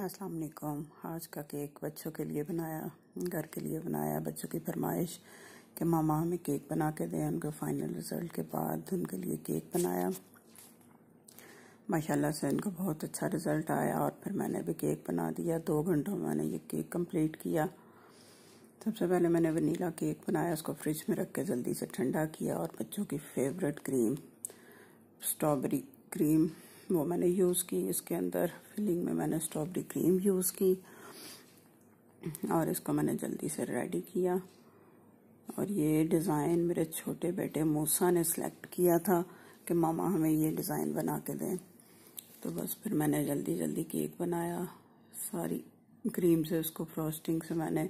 अस्सलाम वालेकुम आज का केक बच्चों के लिए बनाया घर के लिए बनाया बच्चों की फरमाइश कि मामा हमें केक बना के दें उनके फाइनल रिज़ल्ट के बाद उनके लिए केक बनाया माशाल्लाह से उनका बहुत अच्छा रिज़ल्ट आया और फिर मैंने भी केक बना दिया दो घंटों में मैंने ये केक कंप्लीट किया सबसे पहले मैंने वनीला केक बनाया उसको फ्रिज में रख के जल्दी से ठंडा किया और बच्चों की फेवरेट क्रीम स्ट्रॉबेरी क्रीम वो मैंने यूज़ की इसके अंदर फिलिंग में मैंने स्ट्रॉबेरी क्रीम यूज़ की और इसको मैंने जल्दी से रेडी किया और ये डिज़ाइन मेरे छोटे बेटे मूसा ने सेलेक्ट किया था कि मामा हमें ये डिज़ाइन बना के दें तो बस फिर मैंने जल्दी जल्दी केक बनाया सारी क्रीम से उसको फ्रॉस्टिंग से मैंने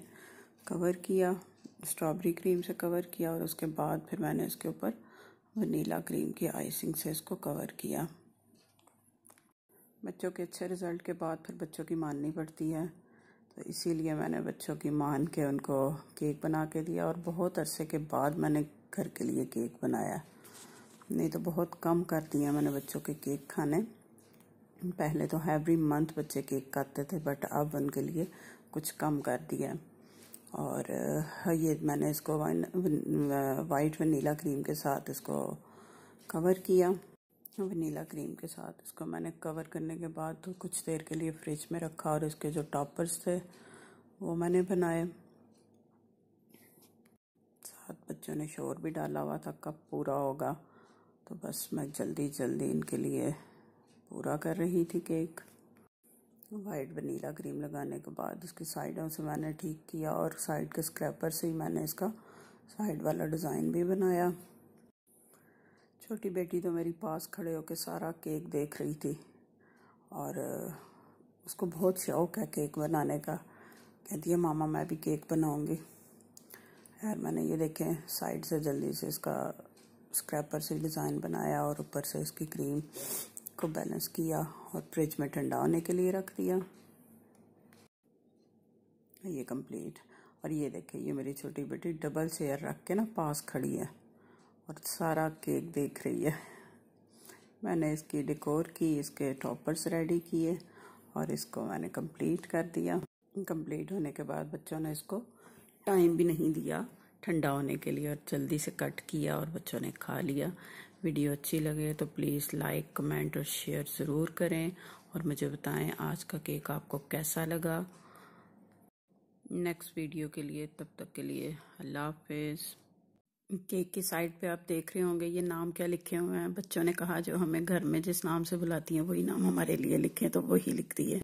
कवर किया स्ट्रॉबेरी क्रीम से कवर किया और उसके बाद फिर मैंने इसके ऊपर वनीला क्रीम की आइसिंग से इसको कवर किया बच्चों के अच्छे रिज़ल्ट के बाद फिर बच्चों की माननी पड़ती है तो इसीलिए मैंने बच्चों की मान के उनको केक बना के दिया और बहुत अरसे के बाद मैंने घर के लिए केक बनाया नहीं तो बहुत कम कर दिए मैंने बच्चों के केक खाने पहले तो एवरी मंथ बच्चे केक खाते थे बट अब उनके लिए कुछ कम कर दिया और ये मैंने इसको वाइट वनीला क्रीम के साथ इसको कवर किया वनीला क्रीम के साथ इसको मैंने कवर करने के बाद तो कुछ देर के लिए फ्रिज में रखा और इसके जो टॉपर्स थे वो मैंने बनाए साथ बच्चों ने शोर भी डाला हुआ था कब पूरा होगा तो बस मैं जल्दी जल्दी इनके लिए पूरा कर रही थी केक वाइट वनीला क्रीम लगाने के बाद उसकी साइडों से मैंने ठीक किया और साइड के स्क्रैपर से ही मैंने इसका साइड वाला डिज़ाइन भी बनाया छोटी बेटी तो मेरी पास खड़े होकर सारा केक देख रही थी और उसको बहुत शौक़ है केक बनाने का कहती है मामा मैं भी केक बनाऊंगी यार मैंने ये देखें साइड से जल्दी से इसका स्क्रैपर से डिज़ाइन बनाया और ऊपर से इसकी क्रीम को बैलेंस किया और फ्रिज में ठंडा होने के लिए रख दिया ये कंप्लीट और ये देखें ये मेरी छोटी बेटी डबल चेयर रख के ना पास खड़ी है और सारा केक देख रही है मैंने इसकी डेकोर की इसके टॉपर्स रेडी किए और इसको मैंने कंप्लीट कर दिया कंप्लीट होने के बाद बच्चों ने इसको टाइम भी नहीं दिया ठंडा होने के लिए और जल्दी से कट किया और बच्चों ने खा लिया वीडियो अच्छी लगे तो प्लीज़ लाइक कमेंट और शेयर ज़रूर करें और मुझे बताएं आज का केक आपको कैसा लगा नेक्स्ट वीडियो के लिए तब तक के लिए अल्लाह हाफिज़ केक की साइड पे आप देख रहे होंगे ये नाम क्या लिखे हुए हैं बच्चों ने कहा जो हमें घर में जिस नाम से बुलाती हैं वही नाम हमारे लिए लिखे तो वही लिख है